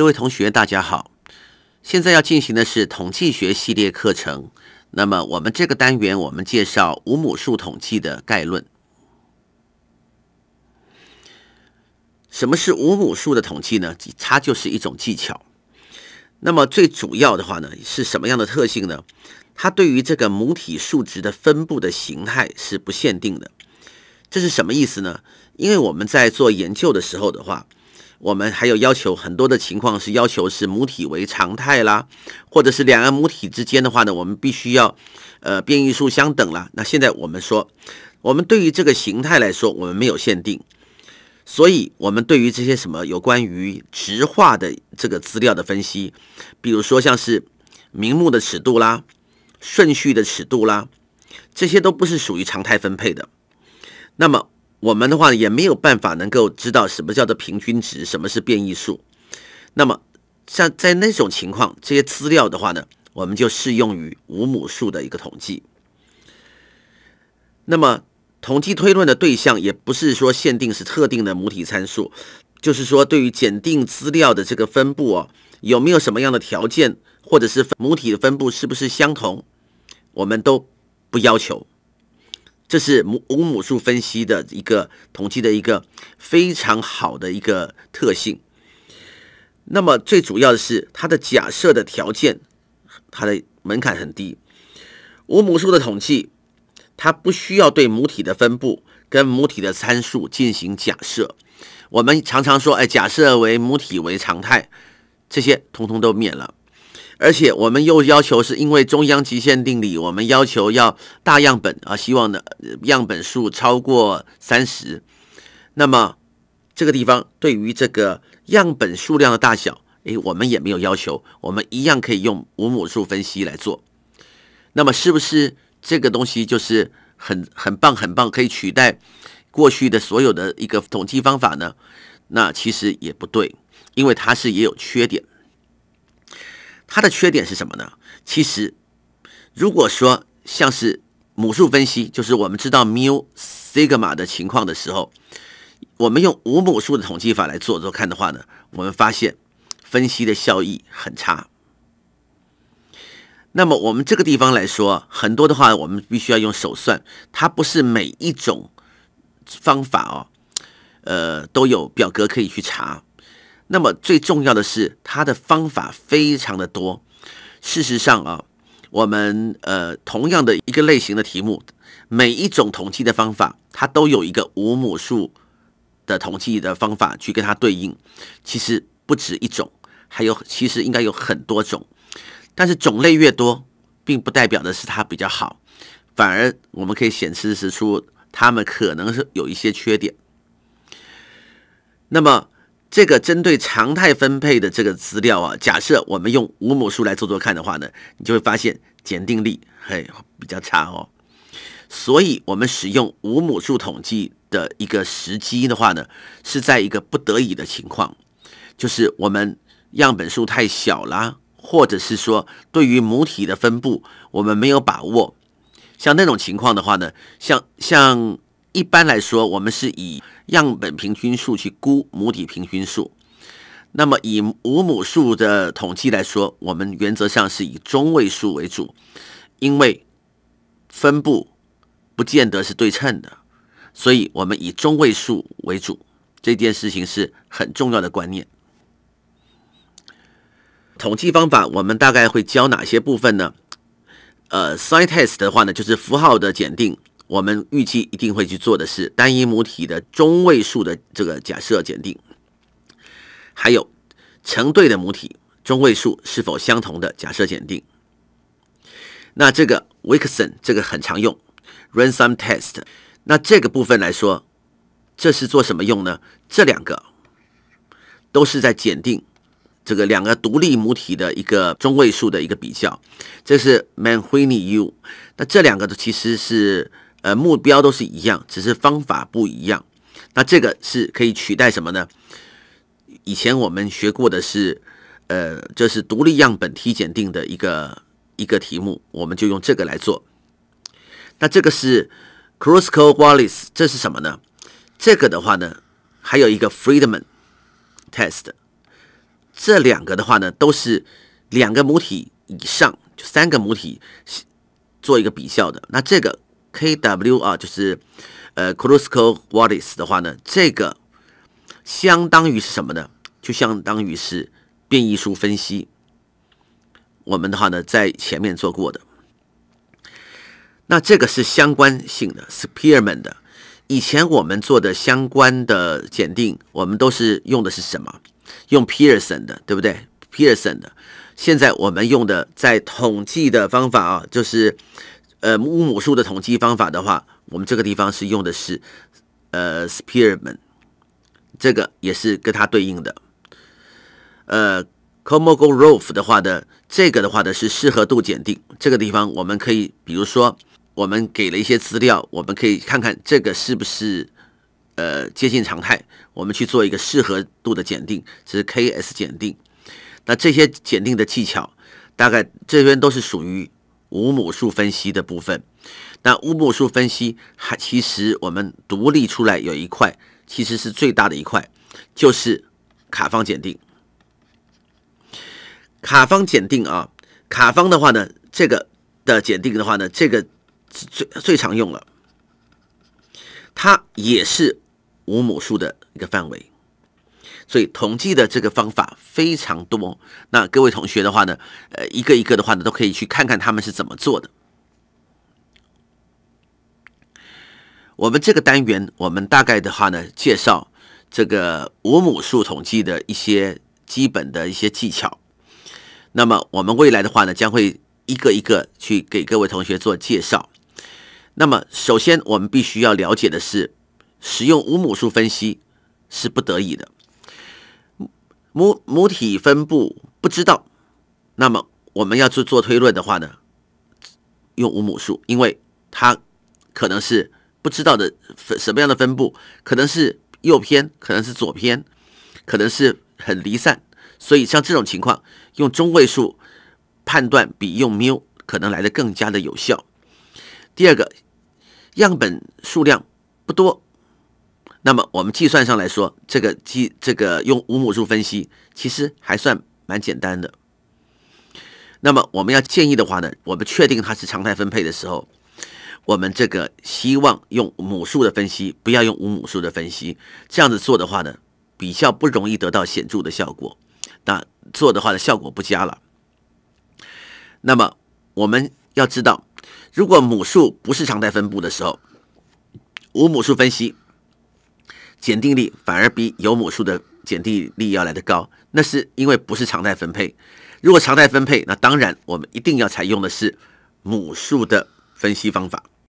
各位同学，大家好！现在要进行的是统计学系列课程。那么，我们这个单元，我们介绍五母数统计的概论。什么是五母数的统计呢？它就是一种技巧。那么，最主要的话呢，是什么样的特性呢？它对于这个母体数值的分布的形态是不限定的。这是什么意思呢？因为我们在做研究的时候的话。我们还有要求，很多的情况是要求是母体为常态啦，或者是两个母体之间的话呢，我们必须要，呃，变异数相等啦。那现在我们说，我们对于这个形态来说，我们没有限定，所以我们对于这些什么有关于直化的这个资料的分析，比如说像是名目的尺度啦、顺序的尺度啦，这些都不是属于常态分配的。那么。我们的话也没有办法能够知道什么叫做平均值，什么是变异数。那么像在那种情况，这些资料的话呢，我们就适用于无母数的一个统计。那么统计推论的对象也不是说限定是特定的母体参数，就是说对于检定资料的这个分布哦，有没有什么样的条件，或者是母体的分布是不是相同，我们都不要求。这是母无母数分析的一个统计的一个非常好的一个特性。那么最主要的是它的假设的条件，它的门槛很低。无母数的统计，它不需要对母体的分布跟母体的参数进行假设。我们常常说，哎，假设为母体为常态，这些通通都免了。而且我们又要求，是因为中央极限定理，我们要求要大样本啊，希望呢样本数超过三十。那么这个地方对于这个样本数量的大小，诶，我们也没有要求，我们一样可以用五母数分析来做。那么是不是这个东西就是很很棒很棒，可以取代过去的所有的一个统计方法呢？那其实也不对，因为它是也有缺点。它的缺点是什么呢？其实，如果说像是母数分析，就是我们知道 mu sigma 的情况的时候，我们用无母数的统计法来做做看的话呢，我们发现分析的效益很差。那么我们这个地方来说，很多的话我们必须要用手算，它不是每一种方法哦，呃都有表格可以去查。那么最重要的是，它的方法非常的多。事实上啊，我们呃同样的一个类型的题目，每一种统计的方法，它都有一个无母数的统计的方法去跟它对应。其实不止一种，还有其实应该有很多种。但是种类越多，并不代表的是它比较好，反而我们可以显示出它们可能是有一些缺点。那么。这个针对常态分配的这个资料啊，假设我们用五母数来做做看的话呢，你就会发现检定力嘿比较差哦。所以，我们使用五母数统计的一个时机的话呢，是在一个不得已的情况，就是我们样本数太小啦，或者是说对于母体的分布我们没有把握，像那种情况的话呢，像像。一般来说，我们是以样本平均数去估母体平均数。那么，以五母数的统计来说，我们原则上是以中位数为主，因为分布不见得是对称的，所以我们以中位数为主。这件事情是很重要的观念。统计方法，我们大概会教哪些部分呢？呃，sign test 的话呢，就是符号的检定。我们预计一定会去做的是单一母体的中位数的这个假设检定，还有成对的母体中位数是否相同的假设检定。那这个 w i c k s o n 这个很常用 r a n s o m Test。那这个部分来说，这是做什么用呢？这两个都是在检定这个两个独立母体的一个中位数的一个比较。这是 m a n h u i n i y U。那这两个其实是。呃，目标都是一样，只是方法不一样。那这个是可以取代什么呢？以前我们学过的是，呃，这是独立样本体检定的一个一个题目，我们就用这个来做。那这个是 c o c s r a w a l l i s 这是什么呢？这个的话呢，还有一个 Friedman test，这两个的话呢，都是两个母体以上，就三个母体做一个比较的。那这个。K W 啊，就是呃 k r u s k o l w a l l i s 的话呢，这个相当于是什么呢？就相当于是变异数分析。我们的话呢，在前面做过的。那这个是相关性的，是 p e a r m e n 的。以前我们做的相关的检定，我们都是用的是什么？用 Pearson 的，对不对？Pearson 的。现在我们用的在统计的方法啊，就是。呃，乌姆数的统计方法的话，我们这个地方是用的是呃 Spearman，这个也是跟它对应的。呃 c o m o g o r o f 的话的，这个的话呢是适合度检定。这个地方我们可以，比如说我们给了一些资料，我们可以看看这个是不是呃接近常态，我们去做一个适合度的检定，这是 K-S 检定。那这些检定的技巧，大概这边都是属于。无母数分析的部分，那无母数分析还其实我们独立出来有一块，其实是最大的一块，就是卡方检定。卡方检定啊，卡方的话呢，这个的检定的话呢，这个最最常用了，它也是无母数的一个范围。所以统计的这个方法非常多，那各位同学的话呢，呃，一个一个的话呢，都可以去看看他们是怎么做的。我们这个单元，我们大概的话呢，介绍这个五母数统计的一些基本的一些技巧。那么我们未来的话呢，将会一个一个去给各位同学做介绍。那么首先，我们必须要了解的是，使用五母数分析是不得已的。母母体分布不知道，那么我们要去做推论的话呢，用无母数，因为它可能是不知道的分什么样的分布，可能是右偏，可能是左偏，可能是很离散，所以像这种情况，用中位数判断比用缪可能来的更加的有效。第二个，样本数量不多。那么我们计算上来说，这个计这个用五母数分析其实还算蛮简单的。那么我们要建议的话呢，我们确定它是常态分配的时候，我们这个希望用母数的分析，不要用五母数的分析。这样子做的话呢，比较不容易得到显著的效果。那做的话呢，效果不佳了。那么我们要知道，如果母数不是常态分布的时候，五母数分析。减定力反而比有母数的减定力要来的高，那是因为不是常态分配。如果常态分配，那当然我们一定要采用的是母数的分析方法。